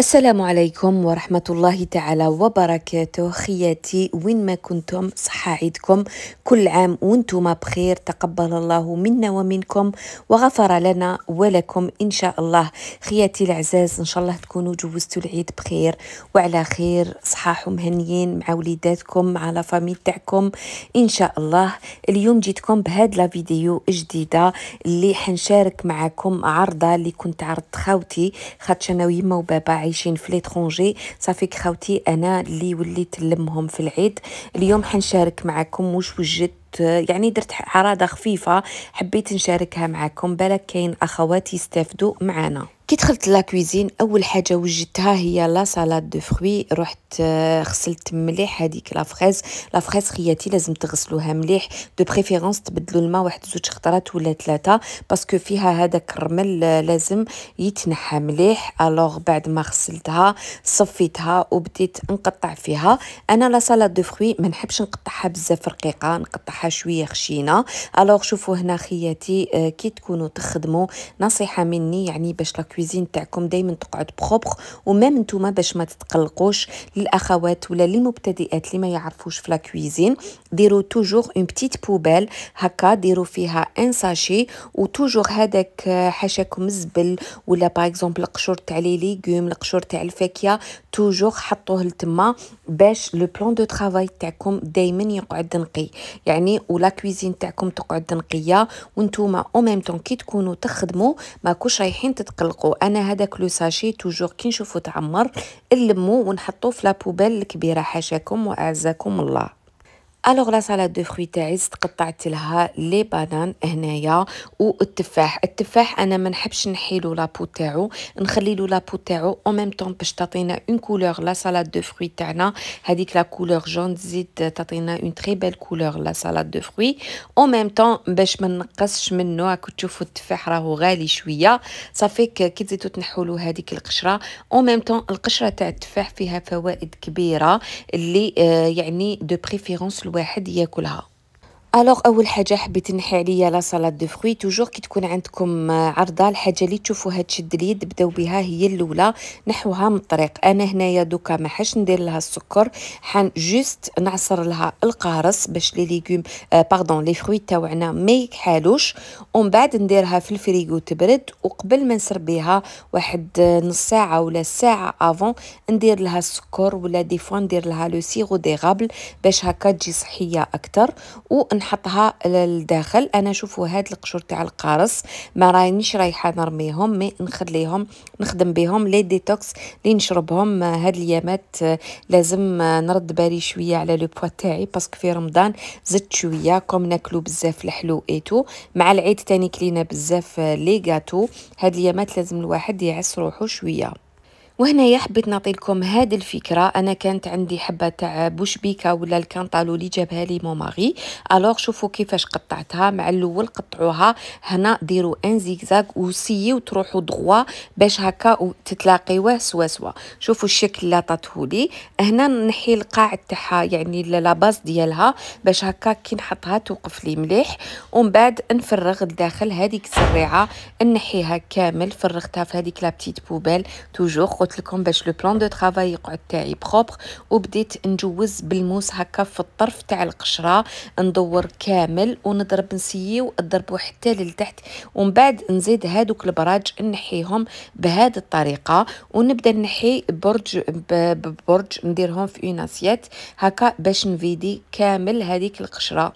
السلام عليكم ورحمة الله تعالى وبركاته خياتي وين ما كنتم صحة عيدكم كل عام وانتم بخير تقبل الله منا ومنكم وغفر لنا ولكم إن شاء الله خياتي العزاز إن شاء الله تكونوا جوزتوا العيد بخير وعلى خير صحاح مهنيين مع وليداتكم مع لافامي تاعكم إن شاء الله اليوم جيتكم بهاد لا فيديو جديدة اللي حنشارك معكم عرضة اللي كنت عرضت خاوتي خاطش أنا ويما وبابا عايشين في ليترونجي صافي خاوتي انا اللي وليت نلمهم في العيد اليوم حنشارك معكم واش وجدت يعني درت عراضه خفيفه حبيت نشاركها معكم بالك كاين اخوات يستافدوا معانا كي دخلت لاكويزين اول حاجه وجدتها هي لا سالاد دو فروي رحت آه، غسلت مليح هذيك لا فريز لا فريز خياتي لازم تغسلوها مليح دو بريفيرونس تبدلوا الماء واحد زوج خطرات ولا ثلاثه باسكو فيها هذاك الرمل آه، لازم يتنحى مليح الوغ بعد ما غسلتها صفيتها وبديت نقطع فيها انا لا سالاد دو فروي ما نحبش نقطعها بزاف رقيقه نقطعها شويه خشينه الوغ شوفوا هنا خياتي آه، كي تكونوا تخدموا نصيحه مني يعني باش لاكويزين الكويزين تاعكم دائما تقعد بخبخ ومام نتوما باش ما تتقلقوش للاخوات ولا للمبتدئات اللي ما يعرفوش في لا كويزين ديروا توجور اون بتيت بوبال هكا ديروا فيها ان ساشي وتوجور هذاك آه، حاشاكم الزبل ولا باغ اكزومبل القشور تاع لي ليغوم القشور تاع الفاكهه توجور حطوه لتما باش لو بلان دو ترافاي تاعكم دائما يقعد نقي يعني ولا كويزين تاعكم تقعد نقيه وانتوما او ميم طون كي تكونوا تخدموا ماكوش رايحين تتقلقوا انا هذاك لو ساشي توجور كي نشوفو تعمر نلمو ونحطو في لابوبال الكبيره حاشاكم واعزكم الله الوغ لا سالاد دو فروي تاعي زدت قطعت لها لي بانان هنايا والتفاح التفاح انا ما نحبش نحيلو لابو تاعو نخليلو لابو تاعو او ميم طون باش تعطينا اون كولور لا سالاد دو فروي تاعنا هذيك لا كولور جون تزيد تعطينا اون تري بيل كولور لا سالاد دو فروي او ميم طون باش ما نقصش منه راك تشوفوا التفاح راهو غالي شويه صافي كي تزيدو تنحولو هذيك القشره او ميم طون القشره تاع التفاح فيها فوائد كبيره اللي آه، يعني دو بريفيرونس واحد ياكلها الوغ اول حاجه حبيت نحي عليا لا سالاد دو فروي توجور كي تكون عندكم عرضه الحاجه اللي تشوفوها تشد اليد بداو بها هي الاولى نحوها من الطريق انا هنايا دوكا ما حاش ندير لها السكر حن جوست نعصر لها القارص باش لي ليغوم آه باردون لي فروي تاوعنا ما يكحالوش ومن بعد نديرها في الفريغو تبرد وقبل ما نسربيها واحد آه، نص ساعه ولا ساعه افون ندير لها السكر ولا دي فوا ندير لها لو سيرو ديغابل باش هكا تجي صحيه اكثر ونحط نحطها للداخل انا شوفوا هاد القشور تاع القارص ما رانيش رايحه نرميهم مي نخليهم نخدم بهم لي ديتوكس لي نشربهم هاد اليامات آه، لازم آه، نرد بالي شويه على لو بوا تاعي باسكو في رمضان زدت شويه كوم ناكلو بزاف الحلو ايتو مع العيد تاني كلينا بزاف آه، لي غاتو هاد اليامات لازم الواحد يعس روحو شويه وهنايا حبيت نعطي لكم هاد الفكره انا كانت عندي حبه تاع بوشبيكه ولا الكانطالو اللي جابها لي ماغي الوغ شوفوا كيفاش قطعتها مع الاول قطعوها هنا ديروا ان زيكزاك وسيو تروحوا دغوا باش هكا تتلاقيوه سوا سوا شوفوا الشكل اللي عطاتهولي هنا نحي القاع تاعها يعني لاباز ديالها باش هكا كي نحطها توقف لي مليح ومن بعد نفرغ الداخل هذيك السريعه نحيها كامل فرغتها في هذيك لا بتيت بوبال توجور قلت لكم باش لو بلان دو ترافاي يقعد تاعي بروبر وبديت نجوز بالموس هكا في الطرف تاع القشره ندور كامل ونضرب نسييو نضربو حتى للتحت ومن بعد نزيد هادوك البراج نحيهم بهاد الطريقه ونبدا نحي برج ببرج نديرهم في اون اسيات هكا باش نفيدي كامل هذيك القشره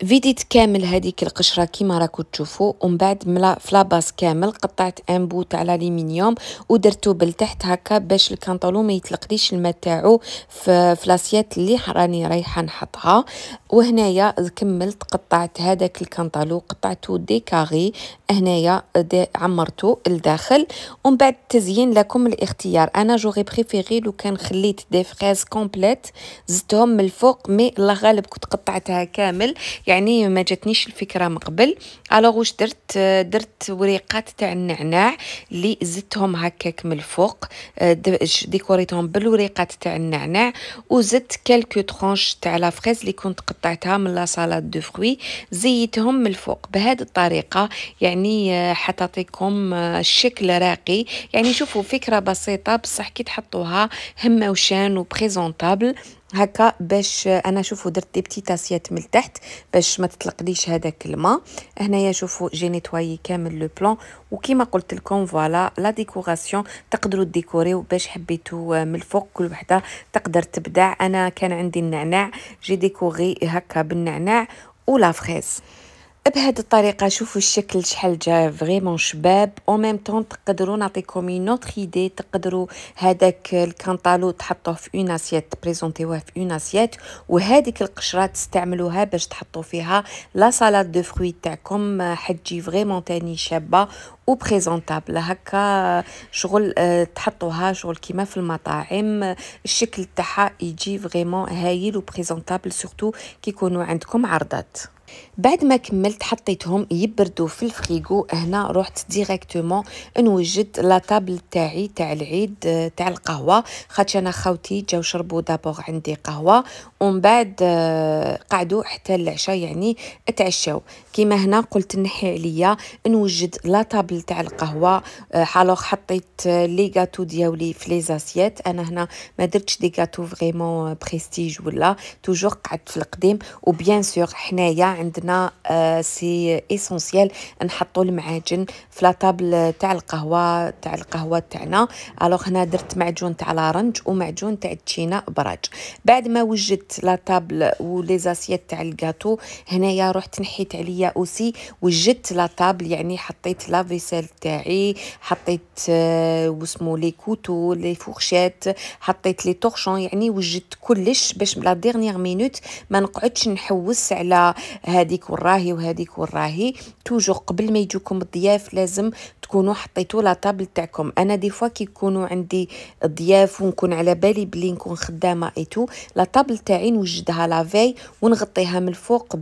فيديت كامل هذيك القشره كيما راكو تشوفوا ومن بعد ملا فلاباس كامل قطعت ان بو تاع الالومنيوم ودرتو بالتحت هكا باش الكانطالو ما يتلقليش الماء تاعو في فلاسيات اللي راني رايحه نحطها وهنايا كملت قطعت هذاك الكانطالو قطعته دي كاري هنايا عمرتو لداخل ومن بعد تزيين لكم الاختيار انا جوغي بريفيري لو كان خليت دي فريز كومبليت زدتهم من الفوق مي الله غالب كنت قطعتها كامل يعني ما جاتنيش الفكره من قبل الوغ واش درت درت وريقات تاع النعناع اللي زدتهم هكاك من الفوق أه، ديكوريتهم بالوريقات تاع النعناع وزدت كالكو ترونش تاع لا فريز اللي كنت قطعتها من لا سالاد دو فروي زيتهم من الفوق بهذه الطريقه يعني أه، حتعطيكم أه، شكل راقي يعني شوفوا فكره بسيطه بصح كي تحطوها وشان وبريزونطابل هكا باش انا شوفوا درت دي بتي تاسيات من التحت باش ما تطلقليش هذاك الماء هنايا شوفوا جي نيتوايي كامل لو بلون وكيما قلت لكم فوالا لا ديكوراسيون تقدروا ديكوريو باش حبيتوا من الفوق كل وحده تقدر تبدع انا كان عندي النعناع جي ديكوري هكا بالنعناع ولا فريز بهذه الطريقه شوفوا الشكل شحال جا فريمون شباب او ميم طون تقدروا نعطيكم اون اوتر ايدي تقدروا هذاك الكانطالو تحطوه في اون اسيات بريزونتيوه في اون اسيات وهذيك القشره تستعملوها باش تحطوا فيها لا سالاد دو فروي تاعكم حتجي فريمون تاني شابه و بريزونطابل هكا شغل آه، تحطوها شغل كيما في المطاعم الشكل تاعها يجي فريمون هايل و بريزونطابل سورتو كيكونو عندكم عرضات بعد ما كملت حطيتهم يبردوا في الفريغو هنا رحت ديريكتومون نوجد لا طابل تاعي تاع العيد تاع القهوه خاطش انا خاوتي جاو شربوا دابور عندي قهوه ومن بعد آه، قعدوا حتى العشاء يعني تعشاو كيما هنا قلت نحي عليا نوجد لا طابل تاع القهوه حالو آه، حطيت لي غاتو دياولي في لي زاسيات انا هنا ما درتش دي غاتو فريمون بريستيج ولا توجور قعدت في القديم وبيان سور حنايا عندنا هنا آه، سي اسونسيال نحطوا المعاجن في لاطابل تاع القهوه تاع القهوه تاعنا الوغ هنا درت معجون تاع لارنج ومعجون تاع تشينا براج بعد ما وجدت لاطابل ولي زاسيات تاع الكاطو هنايا رحت نحيت عليا اوسي وجدت لاطابل يعني حطيت لا فيسيل تاعي حطيت وسمو لي كوتو لي فورشيت حطيت لي طورشون يعني وجدت كلش باش لا ديرنيير مينوت ما نقعدش نحوس على هذه هذيك والراهي وهذيك والراهي توجور قبل ما يجوكم الضياف لازم تكونوا حطيتوا لا طابل تاعكم انا دي فوا كي يكونوا عندي ضياف ونكون على بالي بلي نكون خدامه ايتو لا طابل تاعي نوجدها لافي ونغطيها من الفوق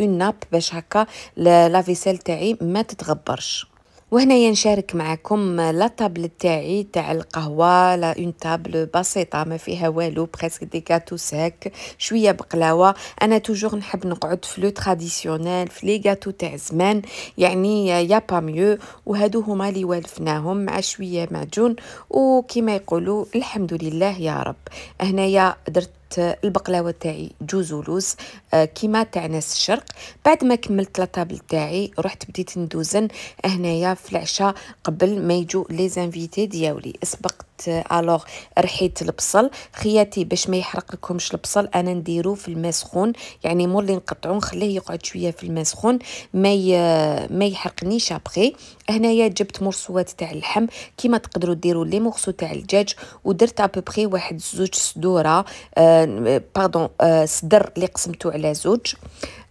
اون ناب باش هكا لا فيسيل تاعي ما تتغبرش وهنا نشارك معكم لا طابل تاعي تاع القهوه لا اون طابل بسيطه ما فيها والو بريسك دي كاتو ساك شويه بقلاوه انا توجور نحب نقعد في لو تراديسيونيل في لي كاتو تاع زمان يعني يا با ميو وهادو هما لي والفناهم مع شويه معجون وكما يقولوا الحمد لله يا رب هنايا درت البقلاوه تاعي جوز ولوز آه، كيما تاع ناس الشرق بعد ما كملت لاطابل تاعي رحت بديت ندوزن هنايا في العشاء قبل ما يجوا لي زانفيتي دياولي سبقت الوغ آه، رحيت البصل خياتي باش ما يحرق لكمش البصل انا نديرو في الماء سخون يعني مور اللي نقطعو نخليه يقعد شويه في الماء سخون ما ما يحرقنيش ابخي هنايا جبت مرصوات تاع اللحم كيما تقدروا ديروا لي مورسو تاع الدجاج ودرت ابوبري واحد زوج صدوره آه باردون آه صدر اللي قسمته على زوج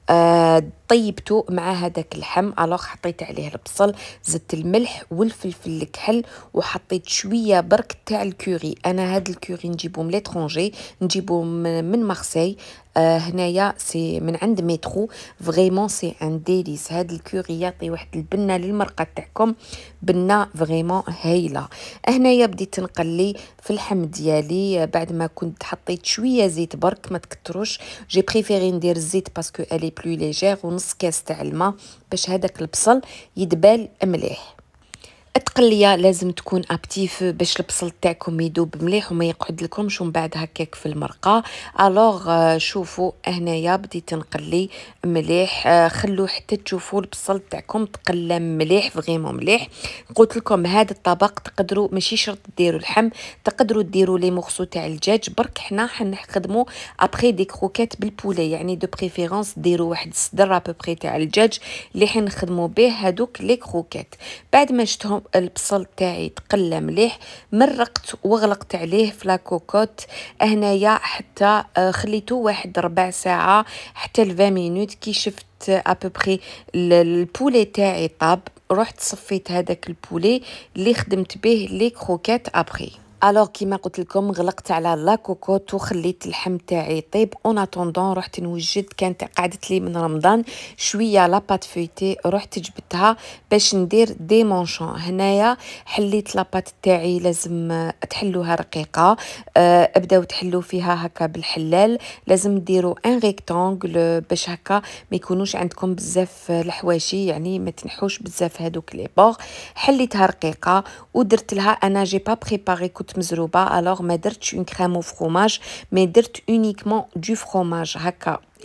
آه طيبته مع هذاك اللحم الوغ حطيت عليه البصل زدت الملح والفلفل الكحل وحطيت شويه برك تاع الكوري انا هاد الكوري نجيبو من ليترونجي نجيبو من مارسي Euh, هنايا سي من عند ميترو فريمون سي ان ديليس هاد الكوري يعطي واحد البنه للمرقه تاعكم بنه فريمون هايله هنايا بديت نقلي في اللحم ديالي بعد ما كنت حطيت شويه زيت برك ما تكتروش جي بريفيري ندير الزيت باسكو الي بلو ليجير ونص كاس تاع الماء باش هذاك البصل يدبال مليح التقليه لازم تكون ابتيف باش البصل تاعكم يدوب مليح وما يقعد لكمش ومن بعد هكاك في المرقه الوغ آه، شوفوا هنايا بديت نقلي مليح آه، خلو حتى تشوفوا البصل تاعكم تقلى مليح فريمون مليح قلت لكم هذا الطبق تقدروا ماشي شرط ديروا الحم تقدروا ديروا لي مخصو تاع الدجاج برك حنا حنخدموا ابخي دي كروكيت بالبولي يعني دو بريفيرونس ديروا واحد الصدر ابخي تاع الدجاج اللي حنخدموا به هذوك لي كروكيت بعد ما شتهم البصل تاعي تقلى مليح مرقت وغلقت عليه في لاكوكوت هنايا حتى آه، خليته واحد ربع ساعه حتى ل 20 مينوت كي شفت ابوبري آه، البولي تاعي طاب رحت صفيت هذاك البولي اللي خدمت به لي كروكات ابري الوغ كيما قلت لكم غلقت على لا كوكوت وخليت اللحم تاعي يطيب اون اتوندون رحت نوجد كانت قعدت لي من رمضان شويه لا بات فويتي رحت جبتها باش ندير دي مونشون هنايا حليت لا بات تاعي لازم تحلوها رقيقه أه ابداو تحلو فيها هكا بالحلال لازم ديروا ان ريكتانغل باش هكا ما يكونوش عندكم بزاف الحواشي يعني ما تنحوش بزاف هذوك لي بور حليتها رقيقه ودرت لها انا جي با بريباري Alors, mzrouba, alors, mais une crème au fromage, mais uniquement du fromage,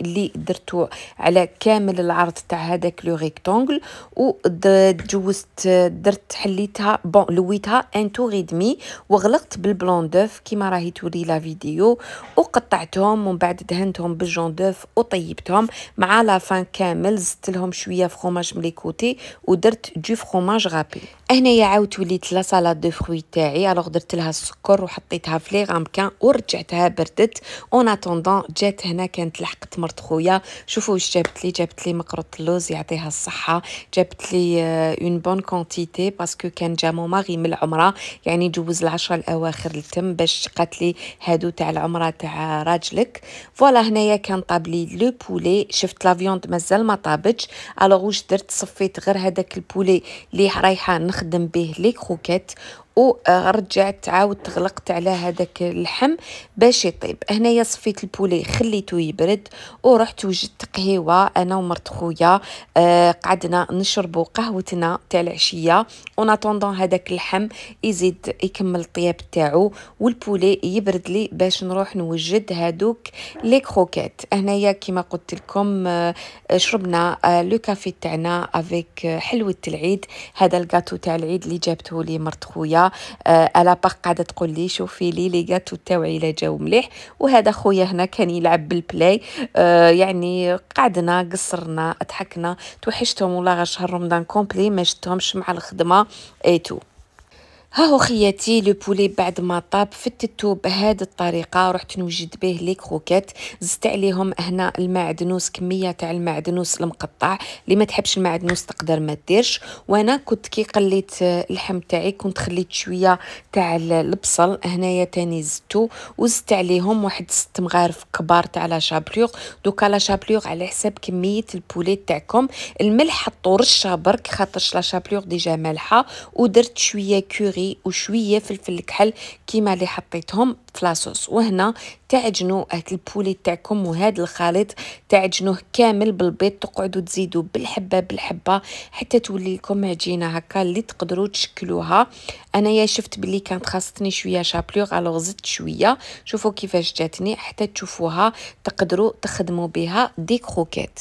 اللي درتو على كامل العرض تاع هذاك لو ريكتونغل وجوزت درت حليتها بون لويتها ان توغي دمي وغلقت بالبلون دوف كيما راهي توري لا فيديو وقطعتهم ومن بعد دهنتهم بالجون دوف وطيبتهم مع لا فان كامل زدت لهم شويه فروماج من لي كوتي ودرت جو فخوماج غابي هنايا عاودت وليت لا سالاد دو فروي تاعي الوغ درت لها السكر وحطيتها في لي غامكان ورجعتها بردت اون اتوندون جات هنا كانت لحقت مرت خويا شوفوا واش جابت لي جابت لي مقرط اللوز يعطيها الصحه جابت لي اون بون كونتيتي باسكو كان جا ماغي من العمره يعني جوز العشرة الاواخر التم باش قالت لي هادو تاع العمره تاع راجلك فوالا هنايا كان طابلي لو بولي شفت لا فيوند مازال ما طابتش الوغ واش درت صفيت غير هذاك البولي اللي رايحه نخدم به لي كروكيت ورجعت عاودت غلقت على هذاك اللحم باش يطيب هنايا صفيت البولي خليته يبرد ورحت وجدت قهيوه انا ومرت خويا آه، قعدنا نشربوا قهوتنا تاع العشيه اون هذاك اللحم يزيد يكمل الطياب تاعو والبولي يبرد لي باش نروح نوجد هادوك لي كروكيت هنايا كيما قلت لكم آه، شربنا آه، لو كافي تاعنا افيك حلوه العيد هذا الكاطو تاع العيد اللي جابته لي مرت خويا على آه، الا قاعده تقول لي شوفي لي لي غاتو تاوعي لا جاو مليح وهذا خويا هنا كان يلعب بالبلاي آه، يعني قعدنا قصرنا ضحكنا توحشتهم والله غير شهر رمضان كومبلي ما شفتهمش مع الخدمه اي تو ها هو خياتي لو بولي بعد ما طاب فتتو بهاد الطريقه رحت نوجد به لي كروكيت زدت عليهم هنا المعدنوس كميه تاع المعدنوس المقطع اللي ما تحبش المعدنوس تقدر ما ديرش وانا كنت كي قليت اللحم تاعي كنت خليت شويه تاع البصل هنايا تاني زدتو وزدت عليهم واحد ست مغارف كبار تاع لا شابلوغ دوكا لا شابلوغ على حساب كميه البولي تاعكم الملح حطوا رشه برك خاطرش لا شابلوغ ديجا مالحه ودرت شويه كوري البابري وشويه فلفل الكحل كيما اللي حطيتهم فلاصوص وهنا تعجنوا البولي تاعكم وهذا الخليط تعجنوه كامل بالبيض تقعدوا تزيدوا بالحبه بالحبه حتى تولي لكم عجينه هكا اللي تقدروا تشكلوها انايا شفت بلي كانت خاصتني شويه شابلوغ الوغ زدت شويه شوفوا كيفاش جاتني حتى تشوفوها تقدروا تخدموا بها دي كروكيت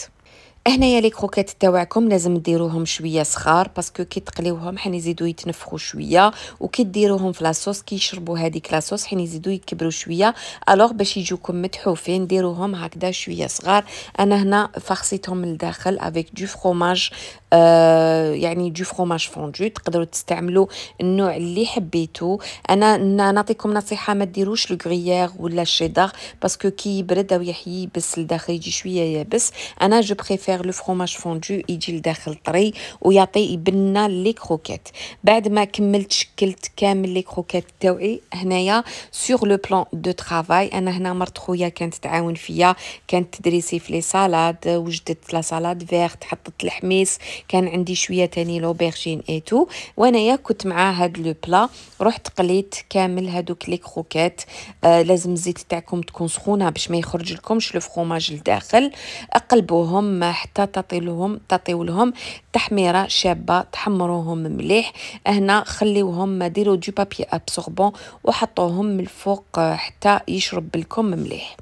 هنايا لي كروكيت تاوعكم لازم ديروهم شويه صغار باسكو كي تقليوهم حين يزيدوا يتنفخوا شويه وكي ديروهم في لاصوص يشربوا هذيك لاصوص حين يزيدوا يكبروا شويه الوغ باش يجوكم متحوفين ديروهم هكذا شويه صغار انا هنا فخصيتهم من الداخل افيك دو فروماج آه، يعني دو فروماج فوندو تقدروا تستعملوا النوع اللي حبيتو انا نعطيكم نصيحه ما ديروش الكغيير ولا الشيدر باسكو كي يبرد او بس لداخل يجي شويه يابس انا جو بريفير لو فروماج فوندو يجي لداخل طري ويعطي يبنى لي كروكيت بعد ما كملت شكلت كامل لي كروكيت تاوعي هنايا سور لو بلان دو ترافاي انا هنا مرت خويا كانت تعاون فيا كانت تدريسي في لي سالاد وجدت لا سالاد فيغ حطت الحميس كان عندي شويه تاني لوبرجين ايتو يا كنت مع هاد لو بلا رحت قليت كامل هادوك لي كروكات آه لازم الزيت تاعكم تكون سخونه باش ما يخرج لكمش لو فروماج لداخل اقلبوهم حتى تطيلوهم تطيو لهم تحميره شابه تحمروهم مليح هنا خليوهم ديروا دو بابي ابسوربون وحطوهم من الفوق حتى يشرب بالكم مليح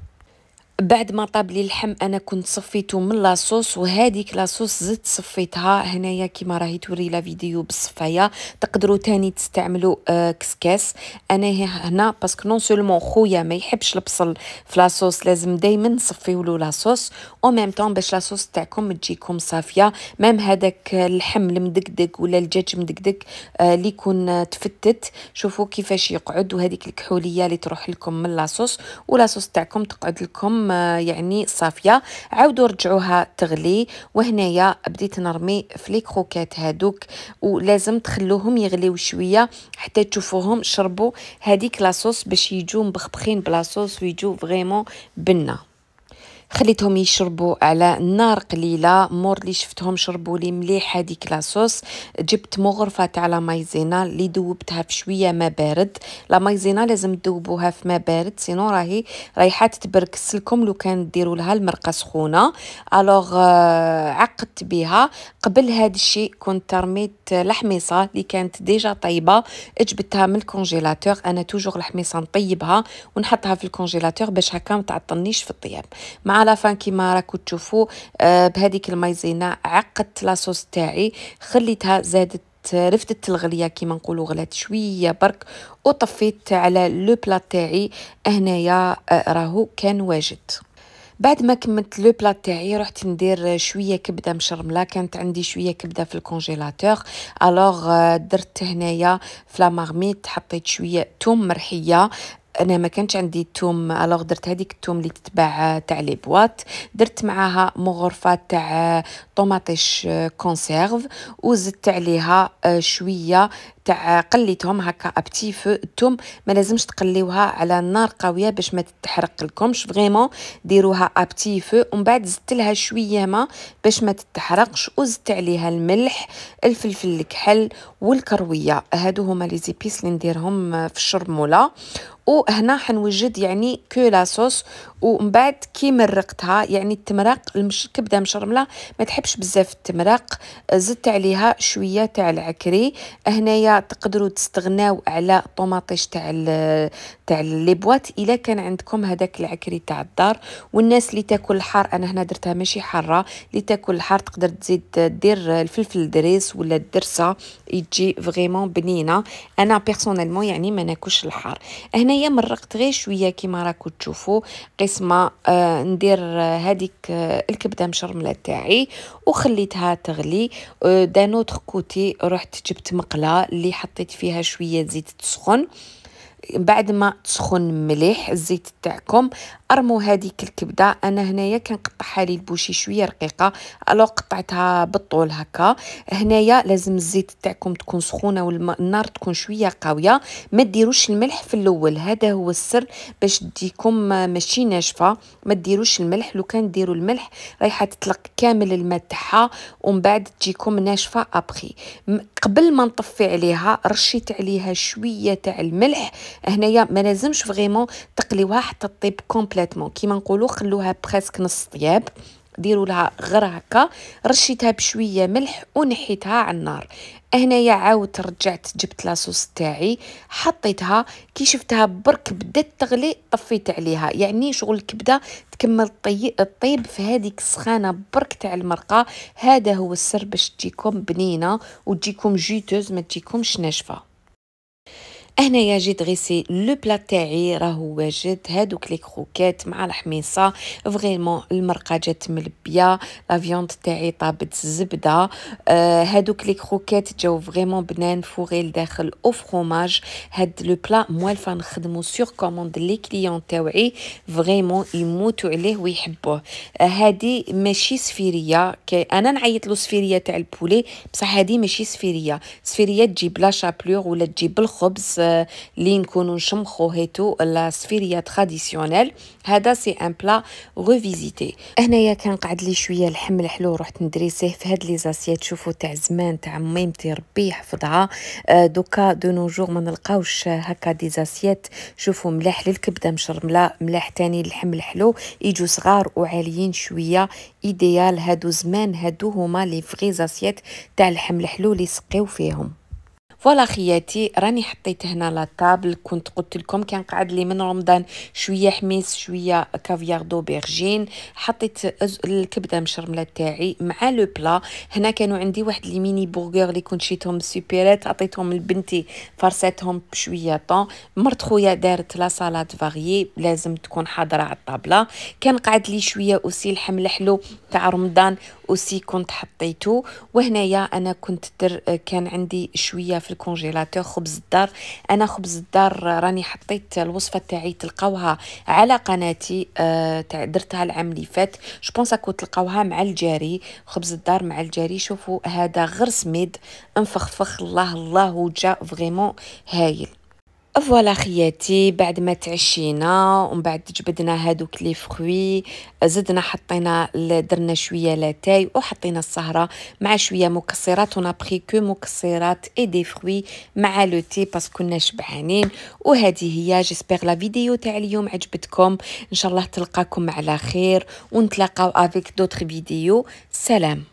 بعد ما طاب لي اللحم انا كنت صفيته من لاصوص وهذيك لاصوص زدت صفيتها هنايا كيما راهي توري لا فيديو بالصفايه تقدروا تاني تستعملوا آه كسكاس انا هنا باسكو نون سولمون خويا ما يحبش البصل في لاصوص لازم دائما نصفيو له لاصوص او ميم طون باش لاصوص تاعكم تجيكم صافيه ميم هذاك اللحم المدقدق ولا الدجاج مدقدق آه يكون تفتت شوفوا كيفاش يقعد وهذيك الكحوليه اللي تروح لكم من لاصوص ولاصوص تاعكم تقعد لكم يعني صافيه عاودوا رجعوها تغلي وهنايا بديت نرمي في لي كروكات هادوك ولازم تخلوهم يغليو شويه حتى تشوفوهم شربوا هذيك لاصوص باش يجوا مبخبخين بلاصوص ويجوا فريمون بنه خليتهم يشربوا على نار قليله مور اللي شفتهم شربوا لي مليح هذيك لاصوص جبت مغرفه تاع لا مايزينا اللي دوبتها في شويه ما بارد لا مايزينا لازم تذوبوها في ما بارد سينو راهي رايحه تتبركس لكم لو كان ديروا لها المرقه سخونه الوغ آه، عقدت بها قبل هذا الشيء كنت رميت الحميصه اللي كانت ديجا طيبه جبتها من الكونجيلاتور انا توجور الحميصه نطيبها ونحطها في الكونجيلاتور باش هكا ما تعطلنيش في الطياب مع على فان كيما راكو تشوفوا آه، بهذيك المايزينا عقدت لاصوص تاعي خليتها زادت رفدت الغليه كيما نقولوا غلات شويه برك وطفيت على لو بلا تاعي هنايا آه، راهو كان واجد بعد ما كملت لو بلا تاعي رحت ندير شويه كبده مشرمله كانت عندي شويه كبده في الكونجيلاتور الوغ آه، درت هنايا في لا حطيت شويه توم مرحيه انا ما كانش عندي توم الوغ درت هذيك التوم اللي تتباع آه، تاع لي بواط درت معاها مغرفه تاع آه، طوماطيش كونسيرف آه، وزدت عليها شويه تاع قليتهم هكا ابتي فو الثوم ما لازمش تقليوها على نار قويه باش ما تتحرق لكمش فريمون ديروها ابتي فو ومن بعد زدت لها شويه ما باش ما تتحرقش وزدت عليها الملح الفلفل الكحل والكرويه هادو هما لي زيبيس اللي نديرهم في الشرموله وهنا حنوجد يعني كو لاصوص ومن بعد كي مرقتها يعني التمرق المش... كبده مشرمله ما تحبش بزاف التمرق آه، زدت عليها شويه تاع العكري هنايا تقدروا تستغناو على طوماطيش تاع تاع لي بواط الا كان عندكم هذاك العكري تاع الدار والناس اللي تاكل الحار انا هنا درتها ماشي حاره اللي تاكل الحار تقدر تزيد دير الفلفل الدريس ولا الدرسه يجي فريمون بنينه انا بيرسونيلمون يعني ما ناكلش الحار هنايا مرقت غير شويه كيما راكم تشوفوا بحيث ما آه، ندير آه، هذيك آه، الكبده مشرمله تاعي وخليتها تغلي دانوتر كوتي رحت جبت مقله اللي حطيت فيها شويه زيت سخن بعد ما تسخن مليح الزيت تاعكم ارموا هذيك الكبده انا هنايا كنقطعها لي البوشي شويه رقيقه الو قطعتها بالطول هكا هنايا لازم الزيت تاعكم تكون سخونه والنار تكون شويه قويه ما ديروش الملح في الاول هذا هو السر باش ديكم ماشي ناشفه ما ديروش الملح لو كان ديروا الملح رايحه تطلق كامل الماء تاعها ومن بعد تجيكم ناشفه ابخي قبل ما نطفي عليها رشيت عليها شويه تاع الملح هنايا ما لازمش فريمون تقليوها حتى طيب كومبليتمون كيما نقولوا خلوها بريسك نص طياب ديروا لها غير هكا رشيتها بشويه ملح ونحيتها على النار هنايا عاودت رجعت جبت لاصوص تاعي حطيتها كي شفتها برك بدات تغلي طفيت عليها يعني شغل الكبده تكمل طي... الطيب في هذيك السخانه برك تاع المرقه هذا هو السر باش تجيكم بنينه وتجيكم جيتوز ما تجيكمش ناشفه هنايا جيت غيسي لو بلات تاعي راهو واجد هادوك لي كروكيت مع الحميصه فريمون المرقه جات ملبيه لا فيوند تاعي طابت الزبده آه هادوك لي كروكيت جاو فريمون بنان فوغي لداخل او فروماج هاد لو بلا موالفه نخدمو سور كوموند لي كليون تاوعي فريمون يموتوا عليه ويحبوه آه هادي ماشي سفيريه كي انا نعيط له سفيريه تاع البولي بصح هادي ماشي سفيريه سفيريه تجيب لا شابلور ولا تجيب الخبز اللي نكونوا نشمخو هيتو سفيريا تراديسيونيل هذا سي ان بلا ريفيزيتي هنايا كان قعد لي شويه اللحم الحلو رحت ندريسيه في هاد لي زاسيات تشوفوا تاع زمان تاع ميمتي ربي يحفظها آه، دوكا دو نو جور ما نلقاوش هكا دي زاسيات شوفوا ملاح للكبده مشرمله ملاح تاني اللحم الحلو يجوا صغار وعاليين شويه ايديال هادو زمان هادو هما لي فغي زاسيات تاع اللحم الحلو لي يسقيو فيهم فوالا خياتي راني حطيت هنا لا طابل كنت قلت لكم كان قعد لي من رمضان شويه حميس شويه كافيار بيرجين حطيت الكبده مشرمله تاعي مع لو بلا هنا كانوا عندي واحد لي ميني برجر اللي كنت شيتهم سوبيرات عطيتهم لبنتي فرساتهم بشويه طون مرت خويا دارت لا سالاد فاريي لازم تكون حاضره على الطابله كان قعد لي شويه اوسي لحم الحلو تاع رمضان اوسي كنت حطيته وهنايا انا كنت در كان عندي شويه في في الكونجيلاتور خبز الدار انا خبز الدار راني حطيت الوصفه تاعي تلقاوها على قناتي آه درتها العام اللي فات جو بونس تلقاوها مع الجاري خبز الدار مع الجاري شوفوا هذا غير سميد انفخفخ الله الله وجا فريمون هايل فوالا خياتي بعد ما تعشينا ومن بعد جبدنا هادوك لي فروي زدنا حطينا درنا شويه لاتاي وحطينا السهره مع شويه مكسرات ونا بري كو مكسرات اي دي فروي مع لو تي باسكو كنا شبعانين وهذه هي جيسبر لا فيديو تاع اليوم عجبتكم ان شاء الله تلقاكم على خير ونتلاقاو افيك دوتغ فيديو سلام